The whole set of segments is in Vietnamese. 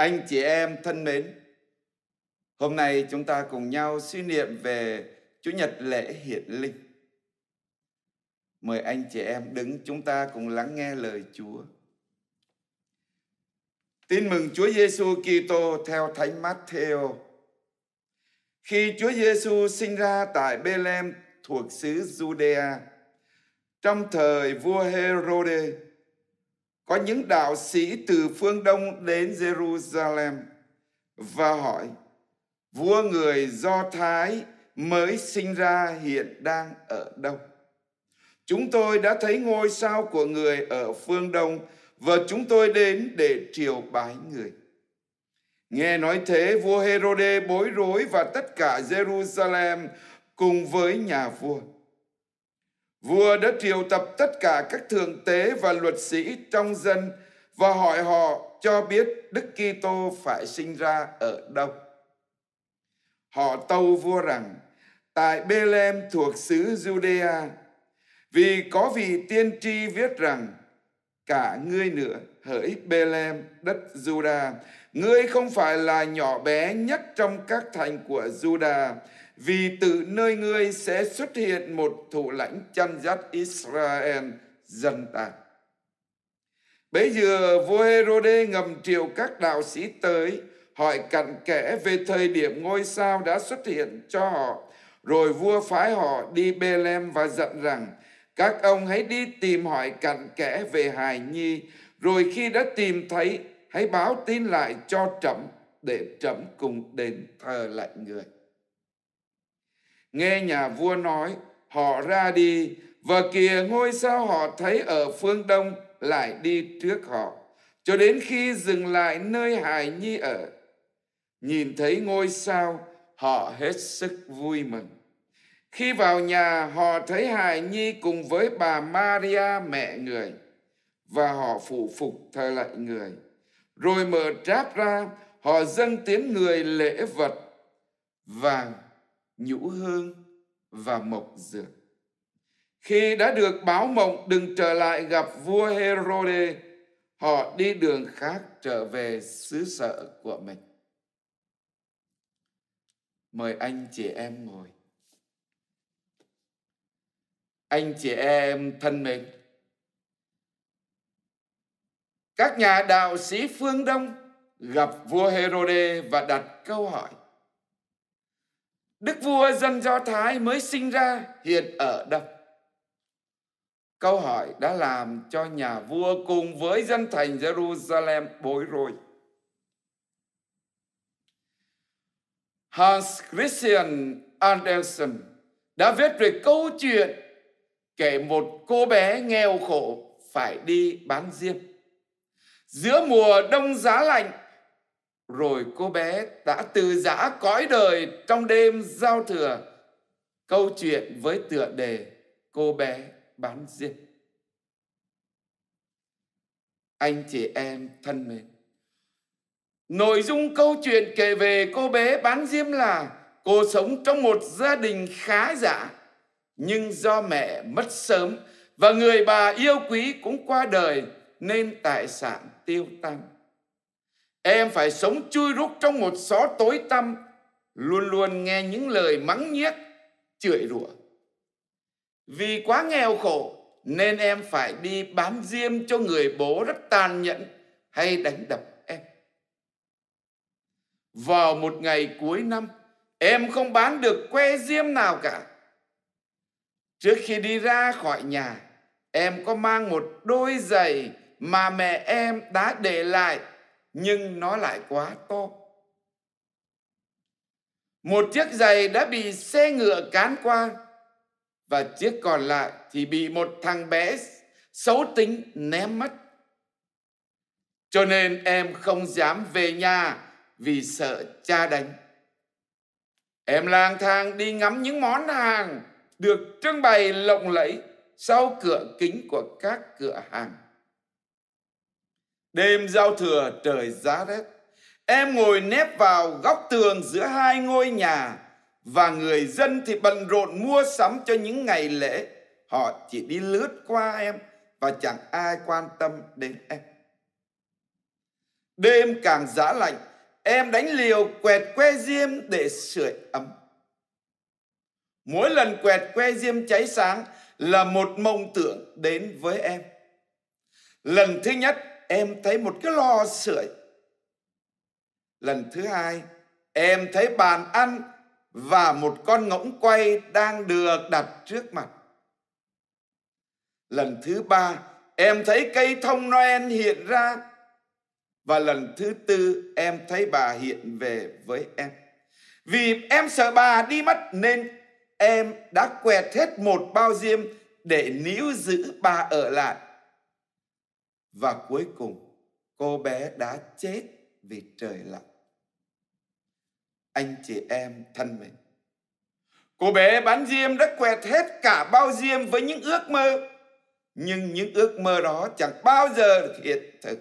Anh chị em thân mến, hôm nay chúng ta cùng nhau suy niệm về Chủ nhật lễ hiện linh. Mời anh chị em đứng chúng ta cùng lắng nghe lời Chúa. Tin mừng Chúa Giêsu Kitô theo Thánh Matthew. Khi Chúa Giêsu sinh ra tại Bethlehem thuộc xứ Judea, trong thời vua Herode, có những đạo sĩ từ phương Đông đến Jerusalem và hỏi, vua người Do Thái mới sinh ra hiện đang ở đâu? Chúng tôi đã thấy ngôi sao của người ở phương Đông và chúng tôi đến để triều bái người. Nghe nói thế, vua Herode bối rối và tất cả Jerusalem cùng với nhà vua Vua đã triệu tập tất cả các thượng tế và luật sĩ trong dân và hỏi họ cho biết Đức Kitô phải sinh ra ở đâu. Họ tâu vua rằng tại Bethlehem thuộc xứ Judea vì có vị tiên tri viết rằng cả ngươi nữa hỡi Bethlehem đất Juda ngươi không phải là nhỏ bé nhất trong các thành của Juda vì từ nơi ngươi sẽ xuất hiện một thủ lãnh chăn dắt Israel dân ta. Bấy giờ vua Herode ngầm triệu các đạo sĩ tới hỏi cặn kẽ về thời điểm ngôi sao đã xuất hiện cho họ. Rồi vua phái họ đi Bethlehem và dặn rằng các ông hãy đi tìm hỏi cặn kẽ về hài nhi rồi khi đã tìm thấy hãy báo tin lại cho trẫm để trẫm cùng đền thờ lại người nghe nhà vua nói họ ra đi và kìa ngôi sao họ thấy ở phương đông lại đi trước họ cho đến khi dừng lại nơi hài nhi ở nhìn thấy ngôi sao họ hết sức vui mừng khi vào nhà họ thấy hài nhi cùng với bà maria mẹ người và họ phụ phục thờ lại người rồi mở tráp ra họ dâng tiến người lễ vật vàng nhũ hương và mộc dược. Khi đã được báo mộng đừng trở lại gặp vua Herode, họ đi đường khác trở về xứ sở của mình. Mời anh chị em ngồi. Anh chị em thân mến, các nhà đạo sĩ phương Đông gặp vua Herode và đặt câu hỏi Đức vua dân Do Thái mới sinh ra hiện ở đâu? Câu hỏi đã làm cho nhà vua cùng với dân thành Jerusalem bối rối. Hans Christian Andersen đã viết về câu chuyện kể một cô bé nghèo khổ phải đi bán diêm. Giữa mùa đông giá lạnh, rồi cô bé đã từ giã cõi đời trong đêm giao thừa. Câu chuyện với tựa đề Cô bé bán diêm. Anh chị em thân mến, nội dung câu chuyện kể về cô bé bán diêm là cô sống trong một gia đình khá giả, nhưng do mẹ mất sớm và người bà yêu quý cũng qua đời nên tài sản tiêu tăng Em phải sống chui rút trong một xó tối tăm, luôn luôn nghe những lời mắng nhiếc, chửi rủa. Vì quá nghèo khổ nên em phải đi bám diêm cho người bố rất tàn nhẫn hay đánh đập em. Vào một ngày cuối năm, em không bán được que diêm nào cả. Trước khi đi ra khỏi nhà, em có mang một đôi giày mà mẹ em đã để lại nhưng nó lại quá tốt một chiếc giày đã bị xe ngựa cán qua và chiếc còn lại thì bị một thằng bé xấu tính ném mất cho nên em không dám về nhà vì sợ cha đánh em lang thang đi ngắm những món hàng được trưng bày lộng lẫy sau cửa kính của các cửa hàng Đêm giao thừa trời giá rét, em ngồi nép vào góc tường giữa hai ngôi nhà và người dân thì bận rộn mua sắm cho những ngày lễ. Họ chỉ đi lướt qua em và chẳng ai quan tâm đến em. Đêm càng giá lạnh, em đánh liều quẹt que diêm để sưởi ấm. Mỗi lần quẹt que diêm cháy sáng là một mông tưởng đến với em. Lần thứ nhất em thấy một cái lò sưởi lần thứ hai em thấy bàn ăn và một con ngỗng quay đang được đặt trước mặt lần thứ ba em thấy cây thông noel hiện ra và lần thứ tư em thấy bà hiện về với em vì em sợ bà đi mất nên em đã quẹt hết một bao diêm để níu giữ bà ở lại và cuối cùng cô bé đã chết vì trời lạnh. Anh chị em thân mến cô bé bán diêm đã quẹt hết cả bao diêm với những ước mơ, nhưng những ước mơ đó chẳng bao giờ được hiện thực.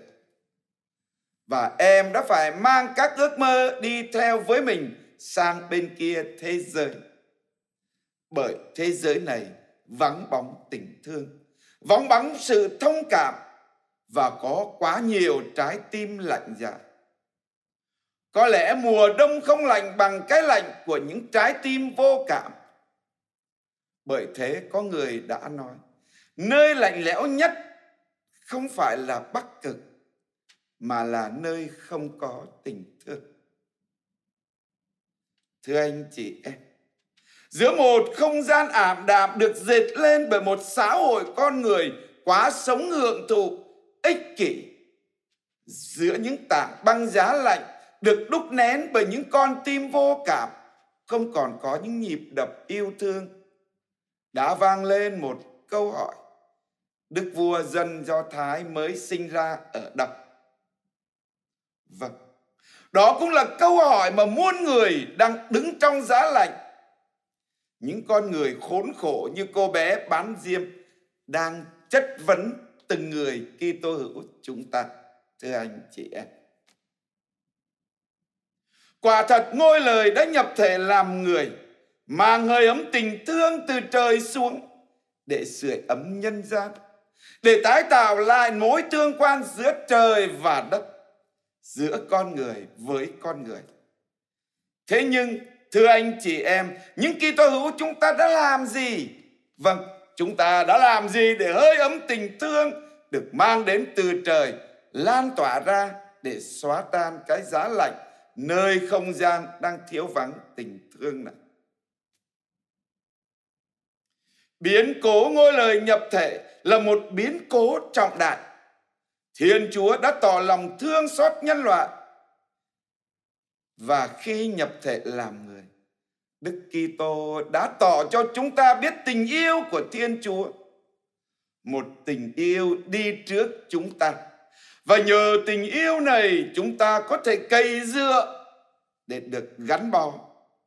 Và em đã phải mang các ước mơ đi theo với mình sang bên kia thế giới. Bởi thế giới này vắng bóng tình thương, vắng bóng sự thông cảm và có quá nhiều trái tim lạnh dạ. Có lẽ mùa đông không lạnh bằng cái lạnh của những trái tim vô cảm. Bởi thế có người đã nói, nơi lạnh lẽo nhất không phải là Bắc Cực, mà là nơi không có tình thương. Thưa anh chị em, giữa một không gian ảm đạm được dệt lên bởi một xã hội con người quá sống hưởng thụ ích kỷ giữa những tảng băng giá lạnh được đúc nén bởi những con tim vô cảm không còn có những nhịp đập yêu thương đã vang lên một câu hỏi đức vua dân do thái mới sinh ra ở đập vâng đó cũng là câu hỏi mà muôn người đang đứng trong giá lạnh những con người khốn khổ như cô bé bán diêm đang chất vấn từng người Kitô hữu chúng ta thưa anh chị em quả thật ngôi lời đã nhập thể làm người mang hơi ấm tình thương từ trời xuống để sưởi ấm nhân gian để tái tạo lại mối tương quan giữa trời và đất giữa con người với con người thế nhưng thưa anh chị em những Kitô hữu chúng ta đã làm gì vâng chúng ta đã làm gì để hơi ấm tình thương được mang đến từ trời lan tỏa ra để xóa tan cái giá lạnh nơi không gian đang thiếu vắng tình thương này. Biến cố ngôi lời nhập thể là một biến cố trọng đại. Thiên Chúa đã tỏ lòng thương xót nhân loại. Và khi nhập thể làm người, Đức Kitô đã tỏ cho chúng ta biết tình yêu của Thiên Chúa, một tình yêu đi trước chúng ta. Và nhờ tình yêu này chúng ta có thể cày dựa để được gắn bó,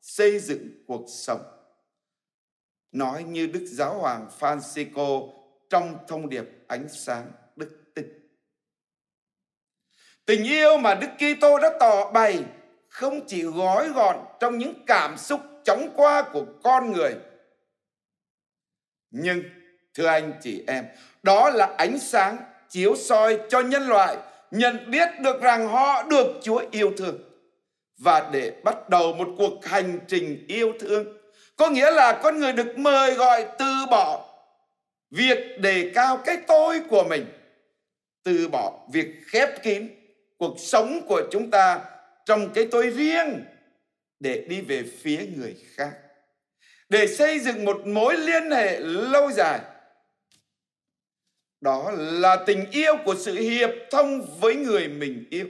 xây dựng cuộc sống. Nói như Đức Giáo Hoàng Francisco trong thông điệp ánh sáng đức tin. Tình yêu mà Đức Kitô đã tỏ bày không chỉ gói gọn trong những cảm xúc chóng qua của con người. Nhưng thưa anh chị em, đó là ánh sáng chiếu soi cho nhân loại nhận biết được rằng họ được Chúa yêu thương. Và để bắt đầu một cuộc hành trình yêu thương, có nghĩa là con người được mời gọi từ bỏ việc đề cao cái tôi của mình, từ bỏ việc khép kín cuộc sống của chúng ta trong cái tôi riêng để đi về phía người khác để xây dựng một mối liên hệ lâu dài đó là tình yêu của sự hiệp thông với người mình yêu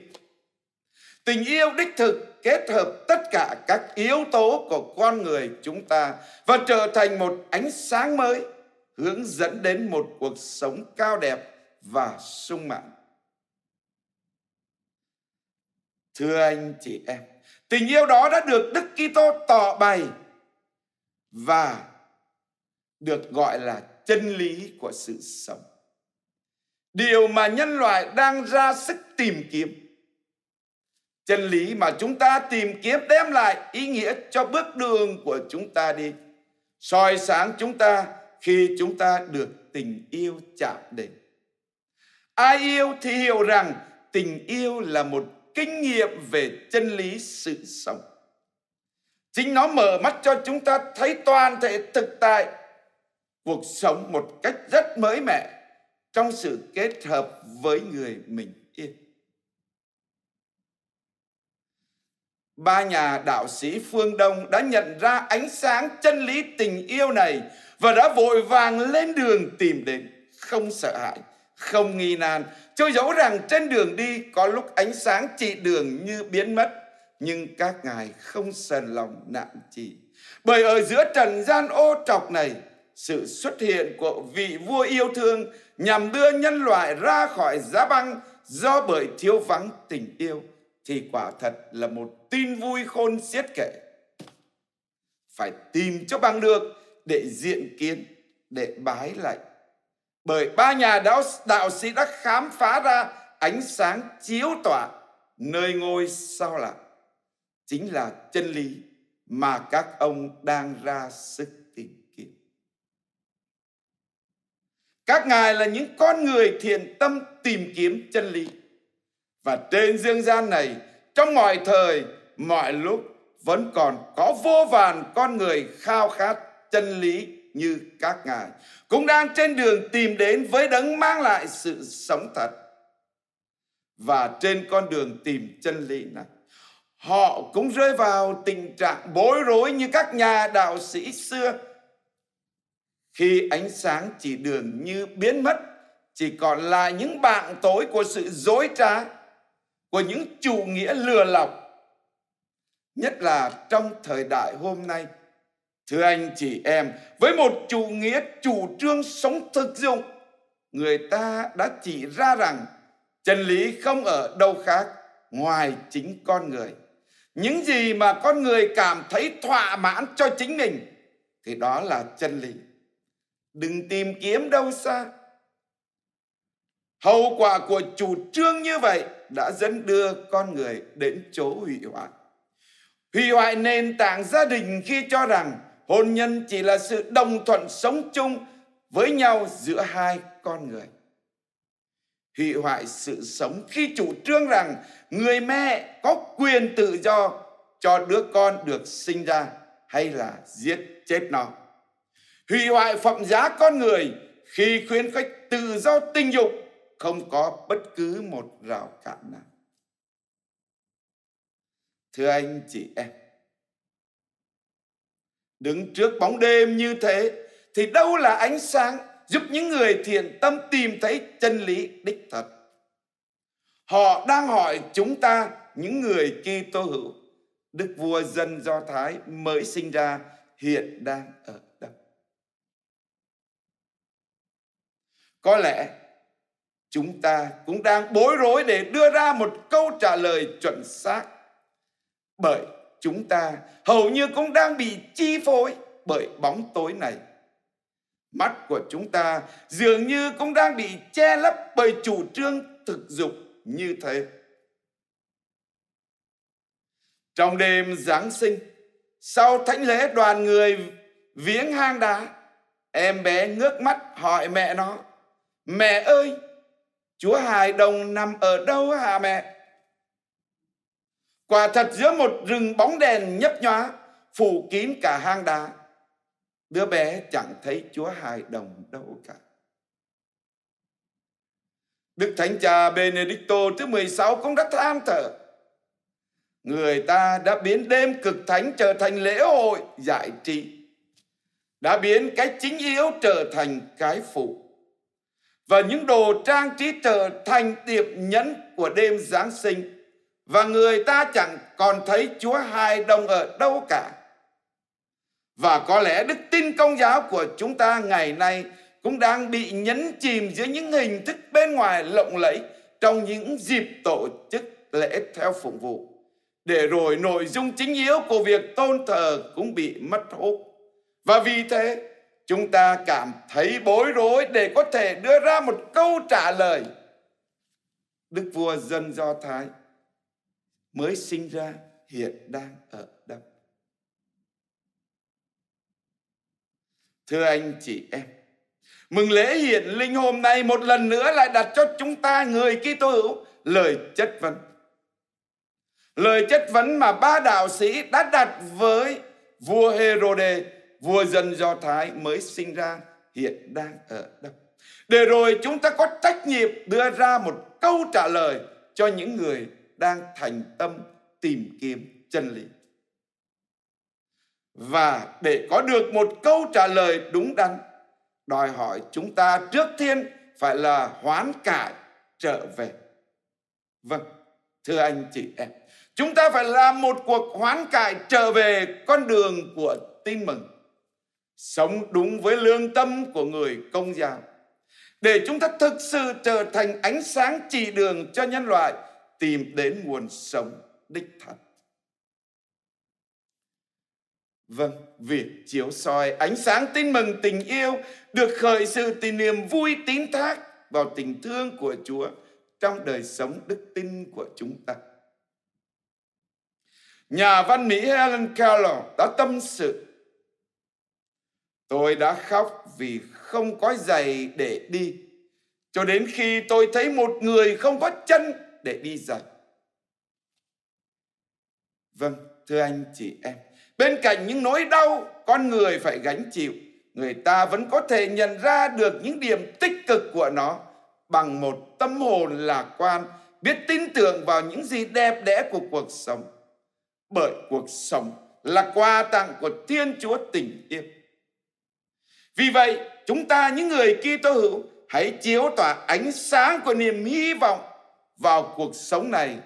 tình yêu đích thực kết hợp tất cả các yếu tố của con người chúng ta và trở thành một ánh sáng mới hướng dẫn đến một cuộc sống cao đẹp và sung mãn thưa anh chị em Tình yêu đó đã được Đức Kitô tỏ bày và được gọi là chân lý của sự sống. Điều mà nhân loại đang ra sức tìm kiếm. Chân lý mà chúng ta tìm kiếm đem lại ý nghĩa cho bước đường của chúng ta đi. soi sáng chúng ta khi chúng ta được tình yêu chạm đến. Ai yêu thì hiểu rằng tình yêu là một kinh nghiệm về chân lý sự sống. Chính nó mở mắt cho chúng ta thấy toàn thể thực tại cuộc sống một cách rất mới mẻ trong sự kết hợp với người mình yêu. Ba nhà đạo sĩ phương Đông đã nhận ra ánh sáng chân lý tình yêu này và đã vội vàng lên đường tìm đến không sợ hãi không nghi nan. Cho dẫu rằng trên đường đi có lúc ánh sáng chỉ đường như biến mất, nhưng các ngài không sờn lòng nạm chỉ. Bởi ở giữa trần gian ô trọc này, sự xuất hiện của vị vua yêu thương nhằm đưa nhân loại ra khỏi giá băng do bởi thiếu vắng tình yêu thì quả thật là một tin vui khôn xiết kể. Phải tìm cho bằng được để diện kiến, để bái lạy bởi ba nhà đạo, đạo sĩ đã khám phá ra ánh sáng chiếu tỏa nơi ngôi sao lạc chính là chân lý mà các ông đang ra sức tìm kiếm. Các ngài là những con người thiện tâm tìm kiếm chân lý. Và trên dương gian này, trong mọi thời, mọi lúc vẫn còn có vô vàn con người khao khát chân lý như các ngài cũng đang trên đường tìm đến với đấng mang lại sự sống thật. Và trên con đường tìm chân lý này, họ cũng rơi vào tình trạng bối rối như các nhà đạo sĩ xưa. Khi ánh sáng chỉ đường như biến mất, chỉ còn lại những bạn tối của sự dối trá, của những chủ nghĩa lừa lọc. Nhất là trong thời đại hôm nay, thưa anh chị em với một chủ nghĩa chủ trương sống thực dụng người ta đã chỉ ra rằng chân lý không ở đâu khác ngoài chính con người những gì mà con người cảm thấy thỏa mãn cho chính mình thì đó là chân lý đừng tìm kiếm đâu xa hậu quả của chủ trương như vậy đã dẫn đưa con người đến chỗ hủy hoại hủy hoại nền tảng gia đình khi cho rằng hôn nhân chỉ là sự đồng thuận sống chung với nhau giữa hai con người hủy hoại sự sống khi chủ trương rằng người mẹ có quyền tự do cho đứa con được sinh ra hay là giết chết nó hủy hoại phẩm giá con người khi khuyến khích tự do tình dục không có bất cứ một rào cản nào thưa anh chị em Đứng trước bóng đêm như thế thì đâu là ánh sáng giúp những người thiện tâm tìm thấy chân lý đích thật. Họ đang hỏi chúng ta những người tô hữu, Đức vua dân Do Thái mới sinh ra hiện đang ở đâu? Có lẽ chúng ta cũng đang bối rối để đưa ra một câu trả lời chuẩn xác bởi chúng ta hầu như cũng đang bị chi phối bởi bóng tối này. Mắt của chúng ta dường như cũng đang bị che lấp bởi chủ trương thực dục như thế. Trong đêm Giáng sinh, sau thánh lễ đoàn người viếng hang đá, em bé ngước mắt hỏi mẹ nó, Mẹ ơi, Chúa hài đồng nằm ở đâu hả mẹ? Quả thật giữa một rừng bóng đèn nhấp nhóa, phủ kín cả hang đá. Đứa bé chẳng thấy Chúa hài đồng đâu cả. Đức Thánh Cha Benedicto thứ 16 cũng đã than thở. Người ta đã biến đêm cực thánh trở thành lễ hội giải trí. Đã biến cái chính yếu trở thành cái phụ. Và những đồ trang trí trở thành tiệp nhẫn của đêm Giáng sinh và người ta chẳng còn thấy Chúa hài đồng ở đâu cả. Và có lẽ đức tin công giáo của chúng ta ngày nay cũng đang bị nhấn chìm dưới những hình thức bên ngoài lộng lẫy trong những dịp tổ chức lễ theo phụng vụ. Để rồi nội dung chính yếu của việc tôn thờ cũng bị mất hút. Và vì thế, chúng ta cảm thấy bối rối để có thể đưa ra một câu trả lời. Đức vua dân Do Thái mới sinh ra hiện đang ở đâu. Thưa anh chị em, mừng lễ hiển linh hôm nay một lần nữa lại đặt cho chúng ta người Kitô hữu lời chất vấn. Lời chất vấn mà ba đạo sĩ đã đặt với vua Herode, vua dân Do Thái mới sinh ra hiện đang ở đâu. Để rồi chúng ta có trách nhiệm đưa ra một câu trả lời cho những người đang thành tâm tìm kiếm chân lý. Và để có được một câu trả lời đúng đắn, đòi hỏi chúng ta trước tiên phải là hoán cải trở về. Vâng, thưa anh chị em, chúng ta phải làm một cuộc hoán cải trở về con đường của tin mừng, sống đúng với lương tâm của người công giáo để chúng ta thực sự trở thành ánh sáng chỉ đường cho nhân loại tìm đến nguồn sống đích thật. Vâng, việc chiếu soi ánh sáng tin mừng tình yêu được khởi sự từ niềm vui tín thác vào tình thương của Chúa trong đời sống đức tin của chúng ta. Nhà văn Mỹ Helen Keller đã tâm sự Tôi đã khóc vì không có giày để đi Cho đến khi tôi thấy một người không có chân để đi dạy. Vâng, thưa anh chị em, bên cạnh những nỗi đau con người phải gánh chịu, người ta vẫn có thể nhận ra được những điểm tích cực của nó bằng một tâm hồn lạc quan, biết tin tưởng vào những gì đẹp đẽ của cuộc sống. Bởi cuộc sống là quà tặng của Thiên Chúa tình yêu. Vì vậy, chúng ta những người Kitô hữu hãy chiếu tỏa ánh sáng của niềm hy vọng vào cuộc sống này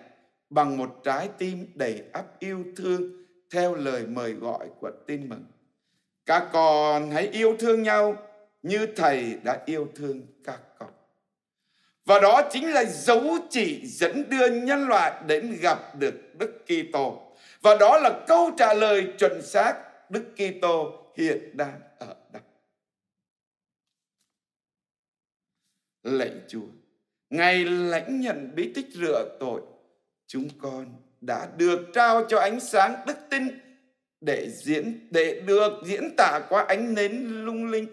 bằng một trái tim đầy ắp yêu thương theo lời mời gọi của tin mừng. Các con hãy yêu thương nhau như Thầy đã yêu thương các con. Và đó chính là dấu chỉ dẫn đưa nhân loại đến gặp được Đức Kitô. Và đó là câu trả lời chuẩn xác Đức Kitô hiện đang ở đây. Lạy Chúa, Ngày lãnh nhận bí tích rửa tội, chúng con đã được trao cho ánh sáng đức tin để diễn để được diễn tả qua ánh nến lung linh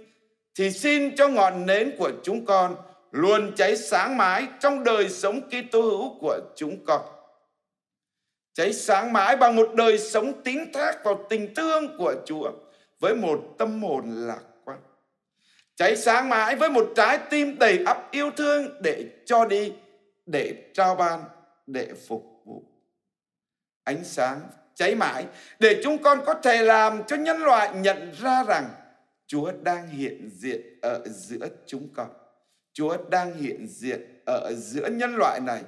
thì xin cho ngọn nến của chúng con luôn cháy sáng mãi trong đời sống Kitô hữu của chúng con. Cháy sáng mãi bằng một đời sống tín thác vào tình thương của Chúa với một tâm hồn lạc cháy sáng mãi với một trái tim đầy ắp yêu thương để cho đi, để trao ban, để phục vụ. Ánh sáng cháy mãi để chúng con có thể làm cho nhân loại nhận ra rằng Chúa đang hiện diện ở giữa chúng con. Chúa đang hiện diện ở giữa nhân loại này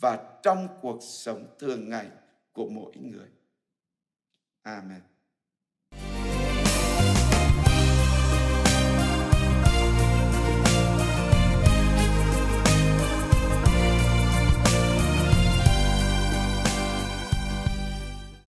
và trong cuộc sống thường ngày của mỗi người. Amen.